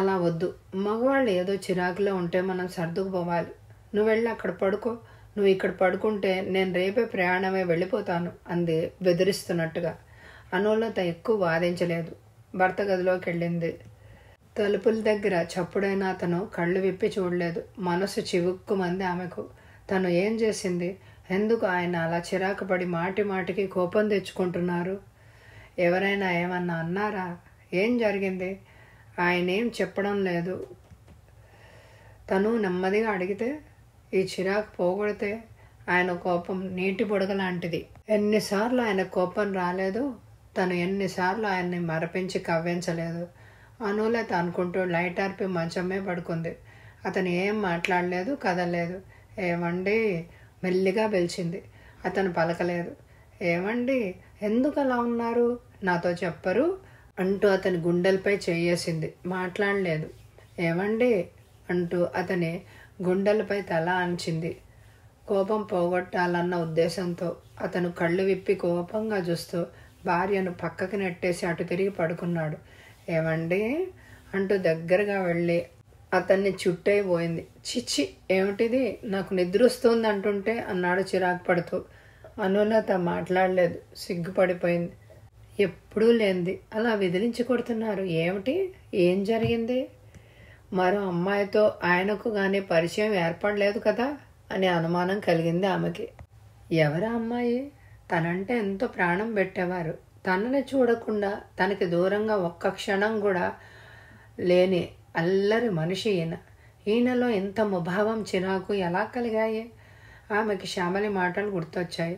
అలా వద్దు మగవాళ్ళు ఏదో చిరాకులో ఉంటే మనం సర్దుకుపోవాలి నువ్వు వెళ్ళి అక్కడ పడుకో నువ్వు ఇక్కడ పడుకుంటే నేను రేపే ప్రయాణమే వెళ్ళిపోతాను అంది బెదిరిస్తున్నట్టుగా అనులత ఎక్కువ వాదించలేదు భర్త గదిలోకి వెళ్ళింది తలుపుల దగ్గర చప్పుడైన అతను కళ్ళు విప్పి చూడలేదు మనసు చివుక్కుమంది ఆమెకు తను ఏం చేసింది ఎందుకు ఆయన అలా చిరాకు పడి మాటి మాటికి కోపం తెచ్చుకుంటున్నారు ఎవరైనా ఏమన్నా అన్నారా ఏం జరిగింది ఆయన ఏం చెప్పడం లేదు తను నెమ్మదిగా అడిగితే ఈ చిరాకు పోగొడితే ఆయన కోపం నీటి బుడగ లాంటిది ఎన్నిసార్లు ఆయన కోపం రాలేదు తను ఎన్నిసార్లు ఆయన్ని మరపించి కవ్వించలేదు అనులత అనుకుంటూ లైట్ ఆర్పి మంచమే పడుకుంది అతను ఏం మాట్లాడలేదు కదలేదు ఏమండి మెల్లిగా పిలిచింది అతను పలకలేదు ఏమండి ఎందుకు అలా ఉన్నారు నాతో చెప్పరు అంటూ అతని గుండెలపై చేయేసింది మాట్లాడలేదు ఏమండి అంటూ అతని గుండెలపై తల అంచింది కోపం పోగొట్టాలన్న ఉద్దేశంతో అతను కళ్ళు విప్పి కోపంగా చూస్తూ భార్యను పక్కకి నెట్టేసి అటు తిరిగి పడుకున్నాడు ఏమండి అంటూ దగ్గరగా వెళ్ళి అతన్ని చుట్టైపోయింది చిచ్చి ఏమిటిది నాకు నిద్ర వస్తుంది అంటుంటే అన్నాడు చిరాకు పడుతూ అనులత మాట్లాడలేదు సిగ్గుపడిపోయింది ఎప్పుడూ లేనిది అలా విదిలించి కొడుతున్నారు ఏమిటి ఏం జరిగింది మరో అమ్మాయితో ఆయనకు గాని పరిచయం ఏర్పడలేదు కదా అనే అనుమానం కలిగింది ఆమెకి ఎవరా అమ్మాయి తనంటే ఎంతో ప్రాణం పెట్టేవారు తనని చూడకుండా తనకి దూరంగా ఒక్క క్షణం కూడా లేని అల్లరి మనిషి ఈయన ఈయనలో ఇంత ముభావం చిరాకు ఎలా కలిగాయి ఆమెకి శ్యామలి మాటలు గుర్తొచ్చాయి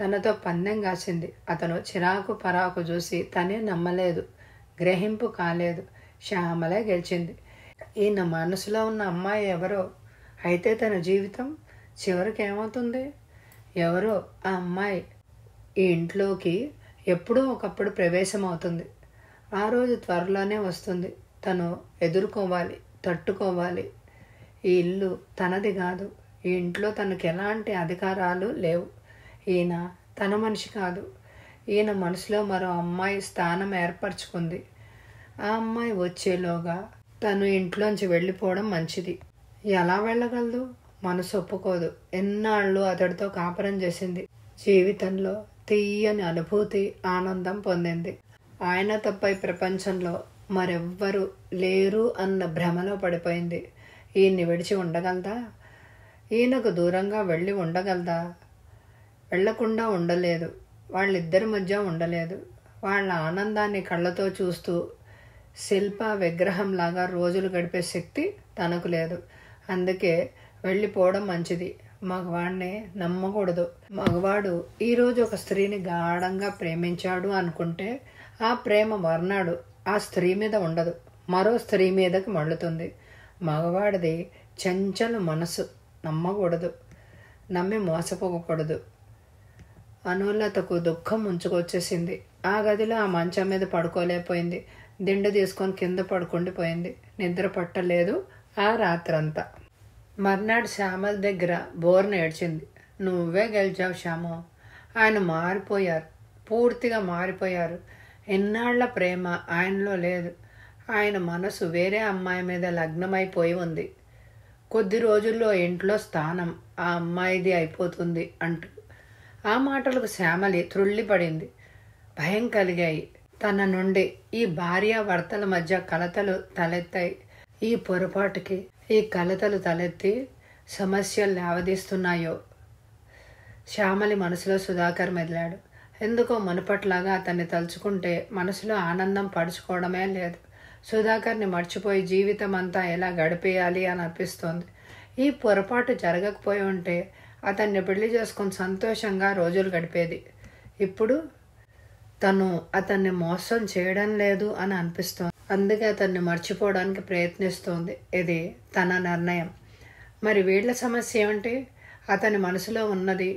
తనతో పందెం కాసింది అతను చిరాకు పరాకు చూసి తనే నమ్మలేదు గ్రహింపు కాలేదు శ్యామలే గెలిచింది ఈయన మనసులో ఉన్న అమ్మాయి ఎవరో అయితే తన జీవితం చివరికి ఏమవుతుంది ఎవరో ఆ అమ్మాయి ఈ ఇంట్లోకి ఎప్పుడో ఒకప్పుడు ప్రవేశం అవుతుంది ఆ రోజు త్వరలోనే వస్తుంది తను ఎదుర్కోవాలి తట్టుకోవాలి ఈ ఇల్లు తనది కాదు ఈ ఇంట్లో తనకు ఎలాంటి అధికారాలు లేవు ఈయన తన మనిషి కాదు ఈయన మనసులో మరో అమ్మాయి స్థానం ఏర్పరచుకుంది ఆ అమ్మాయి వచ్చేలోగా తను ఇంట్లోంచి వెళ్ళిపోవడం మంచిది ఎలా వెళ్ళగలదు మనసు ఒప్పుకోదు ఎన్నాళ్ళు అతడితో కాపురం చేసింది జీవితంలో తీయని అనుభూతి ఆనందం పొందింది ఆయన తప్ప ఈ ప్రపంచంలో మరెవ్వరు లేరు అన్న భ్రమలో పడిపోయింది ఈయన్ని విడిచి ఉండగలదా ఈయనకు దూరంగా వెళ్ళి ఉండగలదా వెళ్లకుండా ఉండలేదు వాళ్ళిద్దరి మధ్య ఉండలేదు వాళ్ళ ఆనందాన్ని కళ్ళతో చూస్తూ శిల్ప విగ్రహం లాగా రోజులు గడిపే శక్తి తనకు లేదు అందుకే వెళ్ళిపోవడం మంచిది మగవాడిని నమ్మకూడదు మగవాడు ఈరోజు ఒక స్త్రీని గాఢంగా ప్రేమించాడు అనుకుంటే ఆ ప్రేమ మర్నాడు ఆ స్త్రీ మీద ఉండదు మరో స్త్రీ మీదకి మళ్ళుతుంది మగవాడిది చంచల మనసు నమ్మకూడదు నమ్మి మోసపోకూడదు అనులతకు దుఃఖం ఉంచుకొచ్చేసింది ఆ గదిలో ఆ మంచం మీద పడుకోలేకపోయింది దిండు తీసుకొని కింద పడుకుండిపోయింది నిద్ర పట్టలేదు ఆ రాత్రంతా మర్నాడు శ్యామల దగ్గర బోర్ని ఏడ్చింది నువ్వే గెలిచావు శ్యాము ఆయన మారిపోయారు పూర్తిగా మారిపోయారు ఎన్నాళ్ల ప్రేమ ఆయనలో లేదు ఆయన మనసు వేరే అమ్మాయి మీద లగ్నమైపోయి ఉంది కొద్ది రోజుల్లో ఇంట్లో స్థానం ఆ అమ్మాయిది అయిపోతుంది అంటూ ఆ మాటలకు శ్యామలి త్రుళ్ళిపడింది భయం కలిగాయి తన నుండి ఈ భార్యాభర్తల మధ్య కలతలు తలెత్తాయి ఈ పొరపాటుకి ఈ కలతలు తలెత్తి సమస్యలు లేవదీస్తున్నాయో శ్యామలి మనసులో సుధాకర్ మెదిలాడు ఎందుకో మునుపట్లాగా అతన్ని తలుచుకుంటే మనసులో ఆనందం పడుచుకోవడమే లేదు సుధాకర్ని మర్చిపోయి జీవితం అంతా ఎలా గడిపేయాలి అని అనిపిస్తోంది ఈ పొరపాటు జరగకపోయి ఉంటే అతన్ని పెళ్లి చేసుకుని సంతోషంగా రోజులు గడిపేది ఇప్పుడు తను అతన్ని మోసం చేయడం లేదు అని అనిపిస్తోంది అందుకే అతన్ని మర్చిపోవడానికి ప్రయత్నిస్తోంది ఇది తన నిర్ణయం మరి వీళ్ళ సమస్య ఏమిటి అతని మనసులో ఉన్నది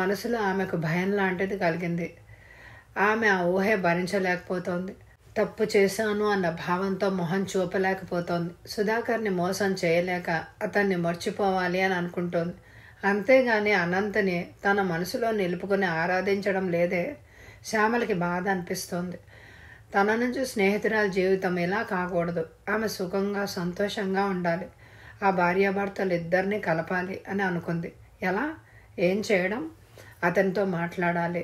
మనసులో ఆమెకు భయం లాంటిది కలిగింది ఆమె ఆ ఊహే భరించలేకపోతోంది తప్పు చేశాను అన్న భావంతో మొహం చూపలేకపోతోంది సుధాకర్ని మోసం చేయలేక అతన్ని మర్చిపోవాలి అని అనుకుంటోంది అంతేగాని అనంతని తన మనసులో నిలుపుకొని ఆరాధించడం లేదే శ్యామలకి బాధ అనిపిస్తోంది తన నుంచి స్నేహితురాల జీవితం ఎలా కాకూడదు ఆమె సుఖంగా సంతోషంగా ఉండాలి ఆ భార్యాభర్తలు ఇద్దరిని కలపాలి అని అనుకుంది ఎలా ఏం చేయడం అతనితో మాట్లాడాలి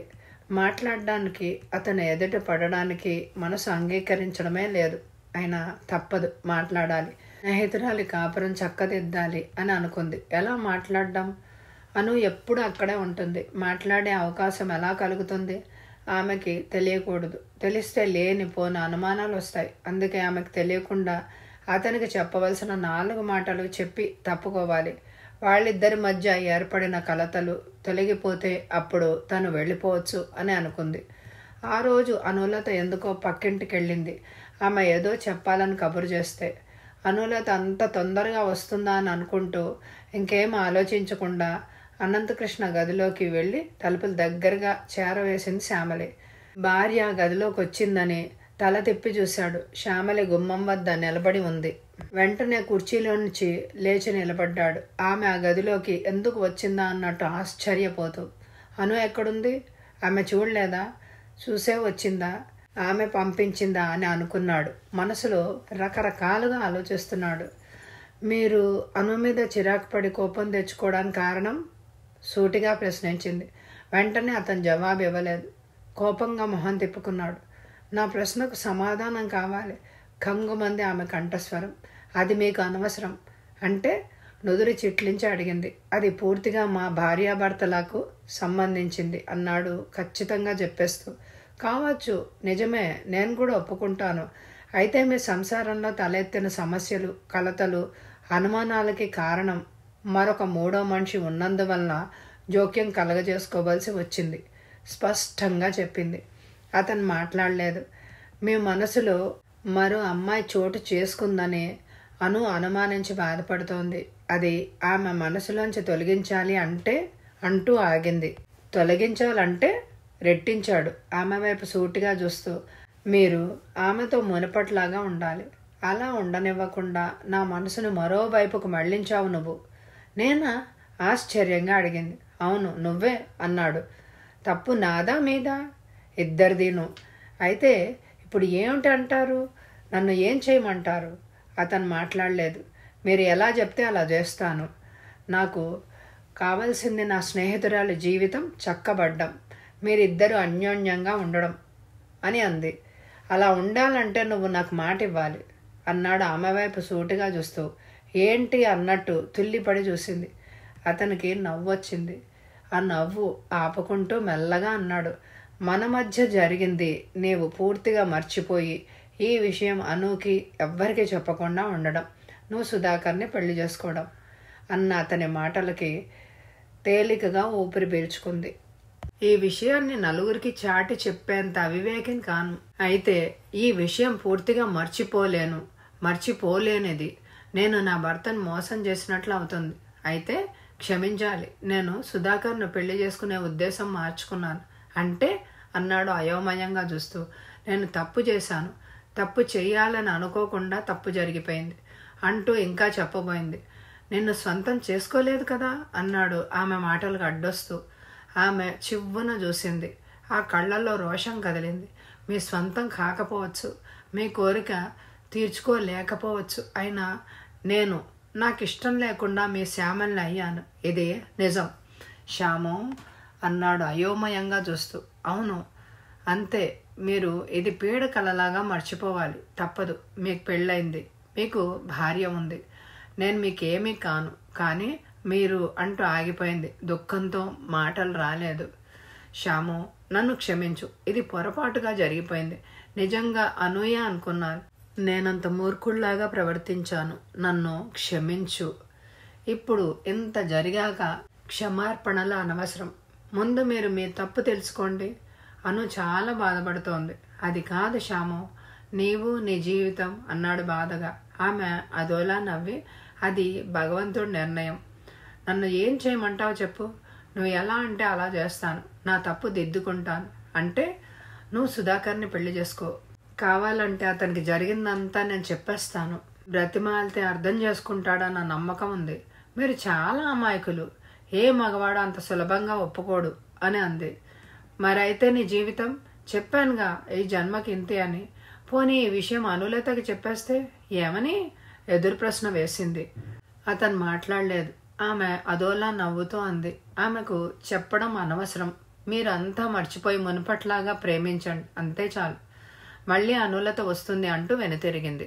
మాట్లాడడానికి అతను ఎదుట పడడానికి మనసు అంగీకరించడమే లేదు అయినా తప్పదు మాట్లాడాలి స్నేహితురాలి కాపురం చక్కదిద్దాలి అని అనుకుంది ఎలా మాట్లాడడం అను ఎప్పుడు అక్కడే ఉంటుంది మాట్లాడే అవకాశం ఎలా కలుగుతుంది ఆమెకి తెలియకూడదు తెలిస్తే లేని పోని అనుమానాలు వస్తాయి అందుకే ఆమెకు తెలియకుండా అతనికి చెప్పవలసిన నాలుగు మాటలు చెప్పి తప్పుకోవాలి వాళ్ళిద్దరి మధ్య ఏర్పడిన కలతలు తొలగిపోతే అప్పుడు తను వెళ్ళిపోవచ్చు అని అనుకుంది ఆ రోజు అనులత ఎందుకో పక్కింటికి వెళ్ళింది ఆమె ఏదో చెప్పాలని కబురు చేస్తే అనులత అంత తొందరగా వస్తుందా అని అనుకుంటూ ఇంకేం ఆలోచించకుండా అనంతకృష్ణ గదిలోకి వెళ్ళి తలుపులు దగ్గరగా చేరవేసింది శ్యామలి భార్య గదిలోకి వచ్చిందని తల తిప్పి చూశాడు శ్యామలి గుమ్మం వద్ద నిలబడి ఉంది వెంటనే కుర్చీలో నుంచి లేచి నిలబడ్డాడు ఆమె ఆ గదిలోకి ఎందుకు వచ్చిందా అన్నట్టు ఆశ్చర్యపోతూ అను ఎక్కడుంది ఆమె చూడలేదా చూసే వచ్చిందా ఆమె పంపించిందా అని అనుకున్నాడు మనసులో రకరకాలుగా ఆలోచిస్తున్నాడు మీరు అను మీద చిరాకు పడి కోపం తెచ్చుకోవడానికి కారణం సూటిగా ప్రశ్నించింది వెంటనే అతను జవాబు ఇవ్వలేదు కోపంగా మొహం తిప్పుకున్నాడు నా ప్రశ్నకు సమాధానం కావాలి కంగుమంది ఆమె కంఠస్వరం అది మీకు అనవసరం అంటే నుదురు చిట్లించి అడిగింది అది పూర్తిగా మా భార్యాభర్తలకు సంబంధించింది అన్నాడు ఖచ్చితంగా చెప్పేస్తూ కావచ్చు నిజమే నేను కూడా ఒప్పుకుంటాను అయితే మీ సంసారంలో తలెత్తిన సమస్యలు కలతలు అనుమానాలకి కారణం మరొక మూడో మనిషి ఉన్నందువలన జోక్యం కలగజేసుకోవలసి వచ్చింది స్పష్టంగా చెప్పింది అతను మాట్లాడలేదు మీ మనసులో మరో అమ్మాయి చోటు చేసుకుందని అను అనుమానించి బాధపడుతోంది అది ఆమె మనసులోంచి తొలగించాలి అంటే అంటూ ఆగింది తొలగించాలంటే రెట్టించాడు ఆమె వైపు సూటిగా చూస్తూ మీరు ఆమెతో మునపట్లాగా ఉండాలి అలా ఉండనివ్వకుండా నా మనసును మరోవైపుకు మళ్లించావు నువ్వు నేనా ఆశ్చర్యంగా అడిగింది అవును నువ్వే అన్నాడు తప్పు నాదా మీదా ఇద్దరిదిను అయితే ఇప్పుడు ఏమిటంటారు నన్ను ఏం చేయమంటారు అతను మాట్లాడలేదు మీరు ఎలా చెప్తే అలా చేస్తాను నాకు కావలసింది నా స్నేహితురాలు జీవితం చక్కబడ్డం మీరిద్దరూ అన్యోన్యంగా ఉండడం అని అంది అలా ఉండాలంటే నువ్వు నాకు మాట ఇవ్వాలి అన్నాడు ఆమె వైపు సూటిగా చూస్తూ ఏంటి అన్నట్టు తుల్లిపడి చూసింది అతనికి నవ్వు వచ్చింది ఆ నవ్వు ఆపుకుంటూ మెల్లగా అన్నాడు మన మధ్య జరిగింది నీవు పూర్తిగా మర్చిపోయి ఈ విషయం అనూకి ఎవ్వరికీ చెప్పకుండా ఉండడం నువ్వు సుధాకర్ని పెళ్లి చేసుకోవడం అన్న అతని మాటలకి తేలికగా ఊపిరి పీల్చుకుంది ఈ విషయాన్ని నలుగురికి చాటి చెప్పేంత అవివేకం కాను అయితే ఈ విషయం పూర్తిగా మర్చిపోలేను మర్చిపోలేనిది నేను నా భర్తను మోసం చేసినట్లు అవుతుంది అయితే క్షమించాలి నేను సుధాకర్ను పెళ్లి చేసుకునే ఉద్దేశం మార్చుకున్నాను అంటే అన్నాడు అయోమయంగా చూస్తూ నేను తప్పు చేశాను తప్పు చేయాలని అనుకోకుండా తప్పు జరిగిపోయింది అంటూ ఇంకా చెప్పబోయింది నిన్ను సొంతం చేసుకోలేదు కదా అన్నాడు ఆమె మాటలకు అడ్డొస్తూ ఆమె చివ్వున చూసింది ఆ కళ్ళల్లో రోషం కదిలింది మీ సొంతం కాకపోవచ్చు మీ కోరిక తీర్చుకోలేకపోవచ్చు అయినా నేను నాకు ఇష్టం లేకుండా మీ శ్యామల్ని అయ్యాను ఇది నిజం శ్యామం అన్నాడు అయోమయంగా చూస్తూ అవును అంతే మీరు ఇది పీడ కలలాగా మర్చిపోవాలి తప్పదు మీకు పెళ్ళైంది మీకు భార్య ఉంది నేను మీకేమీ కాను కానీ మీరు అంటూ ఆగిపోయింది దుఃఖంతో మాటలు రాలేదు శ్యామం నన్ను క్షమించు ఇది పొరపాటుగా జరిగిపోయింది నిజంగా అనూయ అనుకున్నాను నేనంత మూర్ఖుళ్లాగా ప్రవర్తించాను నన్ను క్షమించు ఇప్పుడు ఇంత జరిగాక క్షమార్పణల అనవసరం ముందు మీరు మీ తప్పు తెలుసుకోండి అను చాలా బాధపడుతోంది అది కాదు శ్యాము నీవు నీ జీవితం అన్నాడు బాధగా ఆమె అదోలా నవ్వి అది భగవంతుడి నిర్ణయం నన్ను ఏం చేయమంటావు చెప్పు నువ్వు ఎలా అంటే అలా చేస్తాను నా తప్పు దిద్దుకుంటాను అంటే నువ్వు సుధాకర్ని పెళ్లి చేసుకో కావాలంటే అతనికి జరిగిందంతా నేను చెప్పేస్తాను బ్రతిమాలితే అర్థం చేసుకుంటాడన్న నమ్మకం ఉంది మీరు చాలా అమాయకులు ఏ మగవాడు అంత సులభంగా ఒప్పుకోడు అని అంది మరైతే నీ జీవితం చెప్పానుగా ఈ జన్మకి ఇంతే అని పోనీ ఈ విషయం అనులేతకి చెప్పేస్తే ఏమని ఎదురు ప్రశ్న వేసింది అతను మాట్లాడలేదు ఆమె అదోలా నవ్వుతూ అంది ఆమెకు చెప్పడం అనవసరం మీరంతా మర్చిపోయి మునుపట్లాగా ప్రేమించండి అంతే చాలు మళ్ళీ అనులత వస్తుంది అంటూ వెనుతిరిగింది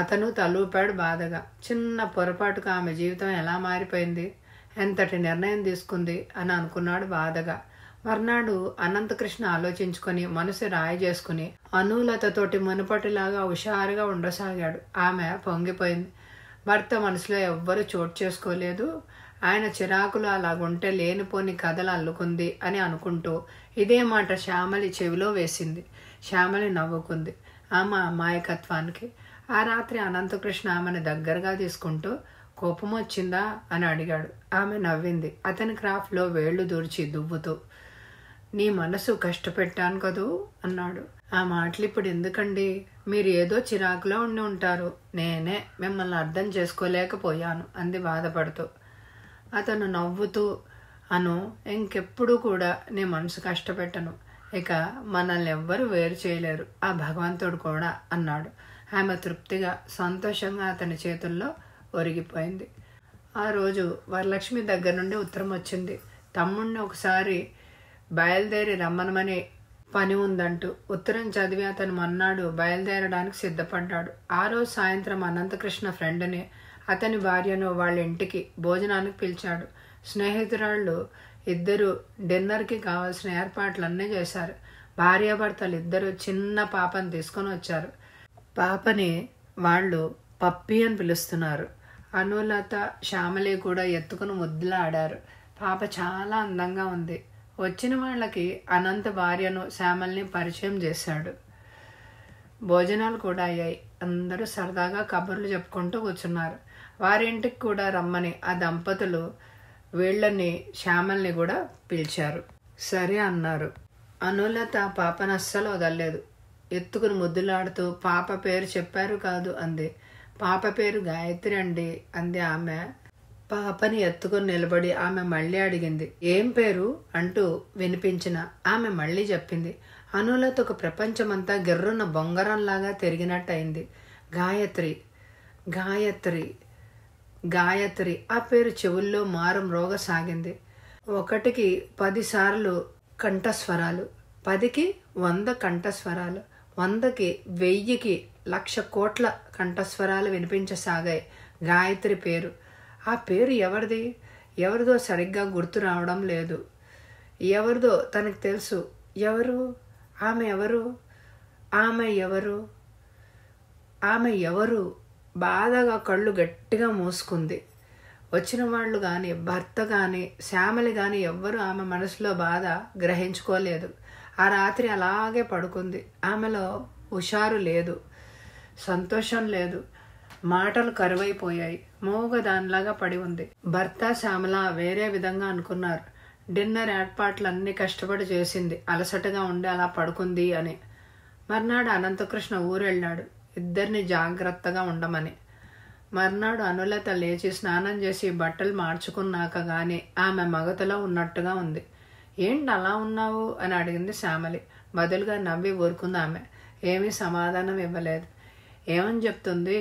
అతను తలూపాడు బాధగా చిన్న పొరపాటుకు ఆమె జీవితం ఎలా మారిపోయింది ఎంతటి నిర్ణయం తీసుకుంది అని అనుకున్నాడు బాధగా మర్నాడు అనంతకృష్ణ ఆలోచించుకొని మనసు రాయి చేసుకుని అనులతతోటి మునుపటిలాగా హుషారుగా ఉండసాగాడు ఆమె పొంగిపోయింది భర్త మనసులో ఎవ్వరూ చోటు చేసుకోలేదు ఆయన చిరాకులు అలాగుంటే లేనిపోని కథలు అల్లుకుంది అని అనుకుంటూ ఇదే మాట శ్యామలి చెవిలో వేసింది శ్యామలి నవ్వుకుంది ఆమె అమాయకత్వానికి ఆ రాత్రి అనంతకృష్ణ ఆమెను దగ్గరగా తీసుకుంటూ కోపం వచ్చిందా అని అడిగాడు ఆమె నవ్వింది అతని క్రాఫ్ట్లో వేళ్లు దూర్చి దువ్వుతూ నీ మనసు కష్టపెట్టాను కదూ అన్నాడు ఆ మాటలు ఇప్పుడు ఎందుకండి మీరు ఏదో చిరాకులో ఉండి ఉంటారు నేనే మిమ్మల్ని అర్థం చేసుకోలేకపోయాను అంది బాధపడుతూ అతను నవ్వుతూ అను ఇంకెప్పుడు కూడా నీ మనసు కష్టపెట్టను ఇక మనల్ని ఎవ్వరూ వేరు చేయలేరు ఆ భగవంతుడు కూడా అన్నాడు ఆమె తృప్తిగా సంతోషంగా అతని చేతుల్లో ఒరిగిపోయింది ఆ రోజు వరలక్ష్మి దగ్గర నుండి ఉత్తరం వచ్చింది తమ్ముడిని ఒకసారి బయలుదేరి రమ్మనమనే పని ఉందంటూ ఉత్తరం చదివి అతను మొన్నాడు బయలుదేరడానికి సిద్ధపడ్డాడు ఆ రోజు సాయంత్రం అనంతకృష్ణ ఫ్రెండ్ని అతని భార్యను వాళ్ళ ఇంటికి భోజనానికి పిలిచాడు స్నేహితురాళ్ళు ఇద్దరు డిన్నర్కి కావాల్సిన ఏర్పాట్లన్నీ చేశారు భార్యాభర్తలు ఇద్దరు చిన్న పాపని తీసుకొని వచ్చారు పాపని వాళ్ళు పప్పి అని పిలుస్తున్నారు అనులత శ్యామలి కూడా ఎత్తుకుని ముద్దులాడారు పాప చాలా అందంగా ఉంది వచ్చిన వాళ్ళకి అనంత భార్యను శ్యామల్ని పరిచయం చేశాడు భోజనాలు కూడా అయ్యాయి అందరూ సరదాగా కబుర్లు చెప్పుకుంటూ కూర్చున్నారు వారింటికి కూడా రమ్మని ఆ దంపతులు వీళ్ళని శ్యామల్ని కూడా పిలిచారు సరే అన్నారు అనులత పాపను అస్సలు వదలలేదు ఎత్తుకుని ముద్దులాడుతూ పాప పేరు చెప్పారు కాదు అంది పాప పేరు గాయత్రి అండి అంది ఆమె పాపని ఎత్తుకుని నిలబడి ఆమె మళ్ళీ అడిగింది ఏం పేరు అంటూ వినిపించిన ఆమె మళ్ళీ చెప్పింది అనులతో ఒక ప్రపంచమంతా గిర్రున్న బొంగరంలాగా తిరిగినట్టయింది గాయత్రి గాయత్రి గాయత్రి ఆ పేరు చెవుల్లో మారం రోగ సాగింది ఒకటికి పదిసార్లు కంఠస్వరాలు పదికి వంద కంఠస్వరాలు వందకి వెయ్యికి లక్ష కోట్ల కంఠస్వరాలు వినిపించసాగాయి గాయత్రి పేరు ఆ పేరు ఎవరిది ఎవరిదో సరిగ్గా గుర్తు రావడం లేదు ఎవరిదో తనకు తెలుసు ఎవరు ఆమె ఎవరు ఆమె ఎవరు ఆమె ఎవరు బాధగా కళ్ళు గట్టిగా మూసుకుంది వచ్చిన వాళ్ళు కానీ భర్త కానీ శ్యామలి కానీ ఎవ్వరూ ఆమె మనసులో బాధ గ్రహించుకోలేదు ఆ రాత్రి అలాగే పడుకుంది ఆమెలో హుషారు లేదు సంతోషం లేదు మాటలు కరువైపోయాయి మూగ దానిలాగా పడి ఉంది భర్త శ్యామల వేరే విధంగా అనుకున్నారు డిన్నర్ ఏర్పాట్లు అన్ని కష్టపడి చేసింది అలసటగా ఉండి అలా పడుకుంది అని మర్నాడు అనంతకృష్ణ ఊరెళ్ళాడు ఇద్దరిని జాగ్రత్తగా ఉండమని మర్నాడు అనులత లేచి స్నానం చేసి బట్టలు మార్చుకున్నాక కానీ ఆమె మగతలో ఉన్నట్టుగా ఉంది ఏంటి అలా ఉన్నావు అని అడిగింది శ్యామలి బదులుగా నవ్వి ఊరుకుంది ఆమె ఏమీ సమాధానం ఇవ్వలేదు ఏమని చెప్తుంది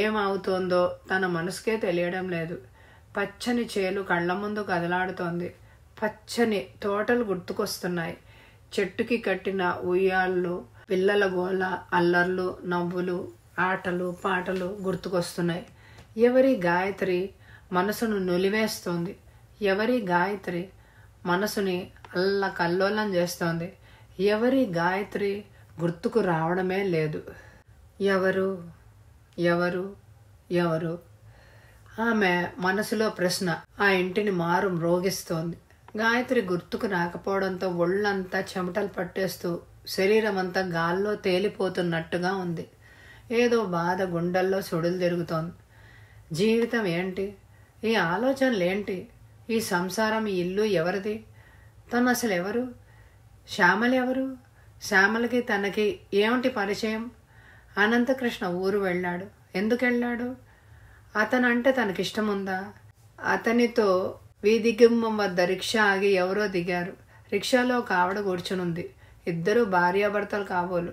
ఏమవుతోందో తన మనసుకే తెలియడం లేదు పచ్చని చేలు కళ్ళ ముందు కదలాడుతోంది పచ్చని తోటలు గుర్తుకొస్తున్నాయి చెట్టుకి కట్టిన ఉయ్యాళ్ళు పిల్లల గోల అల్లర్లు నవ్వులు ఆటలు పాటలు గుర్తుకొస్తున్నాయి ఎవరి గాయత్రి మనసును నులివేస్తోంది ఎవరి గాయత్రి మనసుని కల్లోలం చేస్తోంది ఎవరి గాయత్రి గుర్తుకు రావడమే లేదు ఎవరు ఎవరు ఎవరు ఆమె మనసులో ప్రశ్న ఆ ఇంటిని మారు మ్రోగిస్తోంది గాయత్రి గుర్తుకు రాకపోవడంతో ఒళ్ళంతా చెమటలు పట్టేస్తూ శరీరం అంతా గాల్లో తేలిపోతున్నట్టుగా ఉంది ఏదో బాధ గుండెల్లో సుడులు తిరుగుతోంది జీవితం ఏంటి ఈ ఆలోచనలు ఏంటి ఈ సంసారం ఈ ఇల్లు ఎవరిది తను అసలు ఎవరు శ్యామలు ఎవరు శ్యామలకి తనకి ఏమిటి పరిచయం అనంతకృష్ణ ఊరు వెళ్ళాడు ఎందుకు వెళ్ళాడు అతనంటే తనకిష్టం ఉందా అతనితో వీధిగుమ్మం వద్ద రిక్షా ఆగి ఎవరో దిగారు రిక్షాలో ఒక ఆవిడ కూర్చునుంది ఇద్దరు భార్యాభర్తలు కాబోలు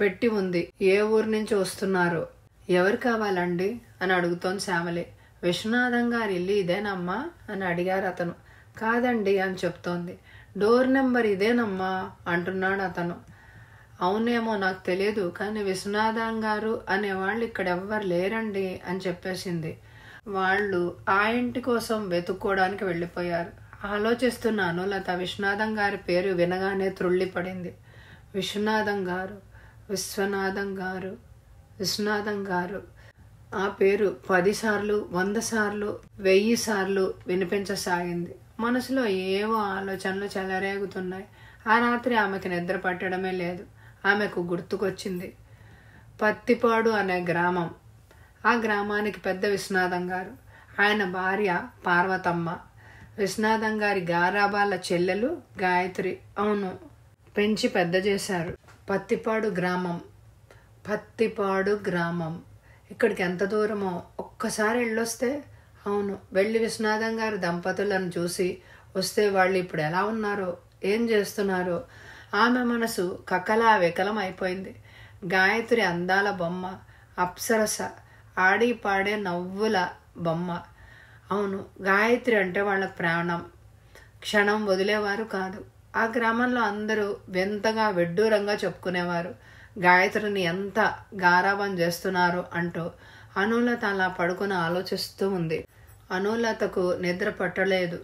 పెట్టి ఉంది ఏ ఊరు నుంచి వస్తున్నారు ఎవరు కావాలండి అని అడుగుతోంది శ్యామలి విశ్వనాథం గారి ఇల్లు ఇదేనమ్మా అని అడిగారు అతను కాదండి అని చెప్తోంది డోర్ నెంబర్ ఇదేనమ్మా అంటున్నాడు అతను అవునేమో నాకు తెలియదు కానీ విశ్వనాథం గారు అనేవాళ్ళు ఇక్కడ ఎవ్వరు లేరండి అని చెప్పేసింది వాళ్ళు ఆ ఇంటి కోసం వెతుక్కోవడానికి వెళ్ళిపోయారు ఆలోచిస్తున్నాను లత విశ్వనాథం గారి పేరు వినగానే త్రుళ్ళిపడింది విశ్వనాథం గారు విశ్వనాథం గారు విశ్వనాథం గారు ఆ పేరు పదిసార్లు వంద సార్లు వెయ్యి సార్లు వినిపించసాగింది మనసులో ఏవో ఆలోచనలు చెలరేగుతున్నాయి ఆ రాత్రి ఆమెకి నిద్ర పట్టడమే లేదు ఆమెకు గుర్తుకొచ్చింది పత్తిపాడు అనే గ్రామం ఆ గ్రామానికి పెద్ద విశ్వనాథం గారు ఆయన భార్య పార్వతమ్మ విశ్వనాథం గారి గారాబాల చెల్లెలు గాయత్రి అవును పెంచి పెద్ద చేశారు పత్తిపాడు గ్రామం పత్తిపాడు గ్రామం ఇక్కడికి ఎంత దూరమో ఒక్కసారి వెళ్ళొస్తే అవును వెళ్ళి విశ్వనాథం గారి దంపతులను చూసి వస్తే వాళ్ళు ఇప్పుడు ఎలా ఉన్నారో ఏం చేస్తున్నారో ఆమె మనసు కకలా వికలం అయిపోయింది గాయత్రి అందాల బొమ్మ అప్సరస ఆడి పాడే నవ్వుల బొమ్మ అవును గాయత్రి అంటే వాళ్ళ ప్రాణం క్షణం వదిలేవారు కాదు ఆ గ్రామంలో అందరూ వింతగా విడ్డూరంగా చెప్పుకునేవారు గాయత్రిని ఎంత గారాబం చేస్తున్నారు అంటూ అనులత అలా పడుకుని ఆలోచిస్తూ ఉంది అనులతకు నిద్ర పట్టలేదు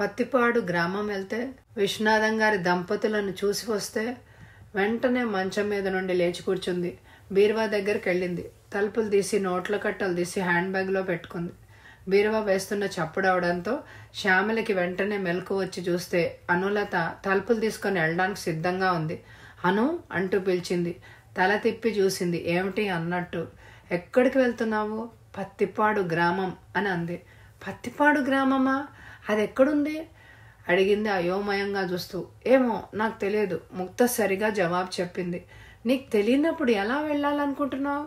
పత్తిపాడు గ్రామం వెళ్తే విశ్వనాథం గారి దంపతులను చూసి వస్తే వెంటనే మంచం మీద నుండి లేచి కూర్చుంది బీరువా దగ్గరికి వెళ్ళింది తలుపులు తీసి నోట్ల కట్టలు తీసి హ్యాండ్ బ్యాగ్లో పెట్టుకుంది బీరువా వేస్తున్న చప్పుడవడంతో శ్యామలకి వెంటనే మెలకు వచ్చి చూస్తే అనులత తలుపులు తీసుకొని వెళ్ళడానికి సిద్ధంగా ఉంది అను అంటూ పిలిచింది తల తిప్పి చూసింది ఏమిటి అన్నట్టు ఎక్కడికి వెళ్తున్నావు పత్తిపాడు గ్రామం అని అంది పత్తిపాడు గ్రామమా అది ఎక్కడుంది అడిగింది అయోమయంగా చూస్తూ ఏమో నాకు తెలియదు ముక్త సరిగా జవాబు చెప్పింది నీకు తెలియనప్పుడు ఎలా వెళ్ళాలనుకుంటున్నావు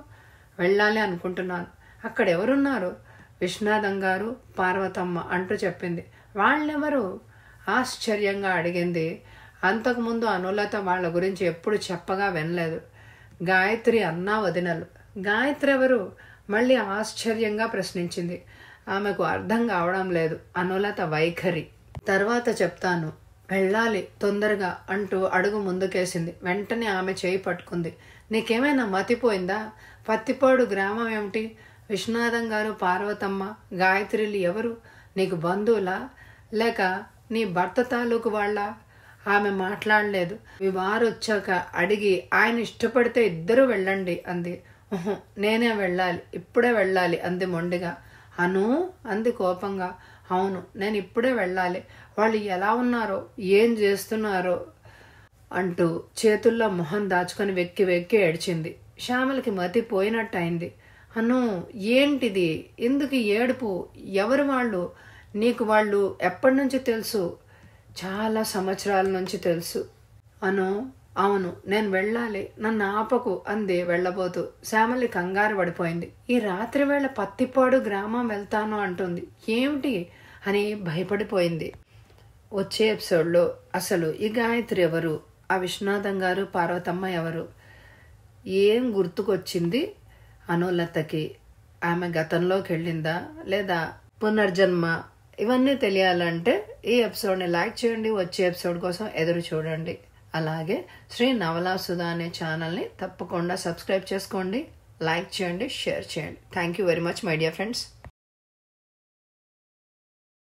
వెళ్ళాలి అనుకుంటున్నాను అక్కడ ఎవరున్నారు విశ్వనాథం గారు పార్వతమ్మ అంటూ చెప్పింది వాళ్ళెవరు ఆశ్చర్యంగా అడిగింది అంతకుముందు అనులత వాళ్ళ గురించి ఎప్పుడు చెప్పగా వినలేదు గాయత్రి అన్నా వదినలు గాయత్రి ఎవరు మళ్ళీ ఆశ్చర్యంగా ప్రశ్నించింది ఆమెకు అర్థం కావడం లేదు అనులత వైఖరి తర్వాత చెప్తాను వెళ్ళాలి తొందరగా అంటూ అడుగు ముందుకేసింది వెంటనే ఆమె చేయి పట్టుకుంది నీకేమైనా మతిపోయిందా పత్తిపాడు గ్రామం ఏమిటి విశ్వనాథం గారు పార్వతమ్మ గాయత్రిలు ఎవరు నీకు బంధువులా లేక నీ భర్త తాలూకు వాళ్ళ ఆమె మాట్లాడలేదు వారు వచ్చాక అడిగి ఆయన ఇష్టపడితే ఇద్దరు వెళ్ళండి అంది నేనే వెళ్ళాలి ఇప్పుడే వెళ్ళాలి అంది మొండిగా అను అంది కోపంగా అవును నేను ఇప్పుడే వెళ్ళాలి వాళ్ళు ఎలా ఉన్నారో ఏం చేస్తున్నారో అంటూ చేతుల్లో మొహం దాచుకొని వెక్కి వెక్కి ఏడ్చింది శ్యామలకి మతి పోయినట్టు అయింది అను ఏంటిది ఎందుకు ఏడుపు ఎవరు వాళ్ళు నీకు వాళ్ళు ఎప్పటి నుంచి తెలుసు చాలా సంవత్సరాల నుంచి తెలుసు అను అవును నేను వెళ్ళాలి నన్ను ఆపకు అంది వెళ్ళబోతూ శ్యామలి కంగారు పడిపోయింది ఈ రాత్రి వేళ పత్తిపాడు గ్రామం వెళ్తాను అంటుంది ఏమిటి అని భయపడిపోయింది వచ్చే ఎపిసోడ్లో అసలు ఈ గాయత్రి ఎవరు ఆ విశ్వనాథం గారు పార్వతమ్మ ఎవరు ఏం గుర్తుకొచ్చింది అనులతకి ఆమె గతంలోకి వెళ్ళిందా లేదా పునర్జన్మ ఇవన్నీ తెలియాలంటే ఈ ఎపిసోడ్ని లైక్ చేయండి వచ్చే ఎపిసోడ్ కోసం ఎదురు చూడండి అలాగే శ్రీ నవలాసుధ అనే ఛానల్ని తప్పకుండా సబ్స్క్రైబ్ చేసుకోండి లైక్ చేయండి షేర్ చేయండి thank you very much my dear friends